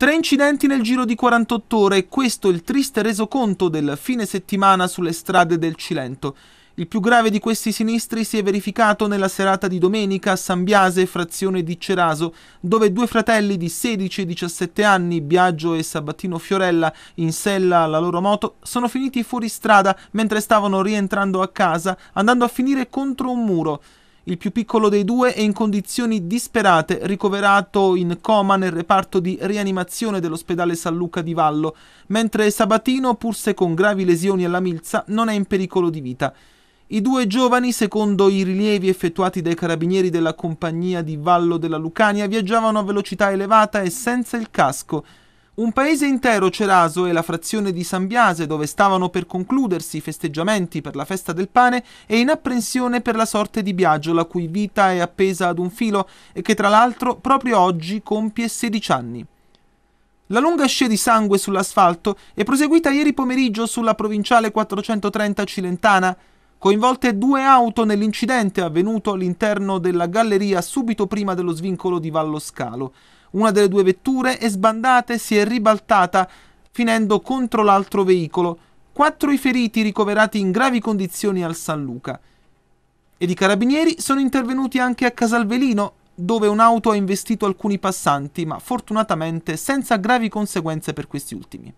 Tre incidenti nel giro di 48 ore, questo il triste resoconto del fine settimana sulle strade del Cilento. Il più grave di questi sinistri si è verificato nella serata di domenica a San Biase, frazione di Ceraso, dove due fratelli di 16 e 17 anni, Biagio e Sabatino Fiorella, in sella alla loro moto, sono finiti fuori strada mentre stavano rientrando a casa, andando a finire contro un muro. Il più piccolo dei due è in condizioni disperate, ricoverato in coma nel reparto di rianimazione dell'ospedale San Luca di Vallo, mentre Sabatino, pur se con gravi lesioni alla milza, non è in pericolo di vita. I due giovani, secondo i rilievi effettuati dai carabinieri della compagnia di Vallo della Lucania, viaggiavano a velocità elevata e senza il casco, un paese intero Ceraso e la frazione di San Biase, dove stavano per concludersi i festeggiamenti per la festa del pane, è in apprensione per la sorte di Biagio, la cui vita è appesa ad un filo e che tra l'altro proprio oggi compie 16 anni. La lunga scia di sangue sull'asfalto è proseguita ieri pomeriggio sulla provinciale 430 Cilentana, coinvolte due auto nell'incidente avvenuto all'interno della galleria subito prima dello svincolo di Vallo Scalo. Una delle due vetture è sbandata e si è ribaltata, finendo contro l'altro veicolo. Quattro i feriti ricoverati in gravi condizioni al San Luca. Ed i carabinieri sono intervenuti anche a Casalvelino, dove un'auto ha investito alcuni passanti, ma fortunatamente senza gravi conseguenze per questi ultimi.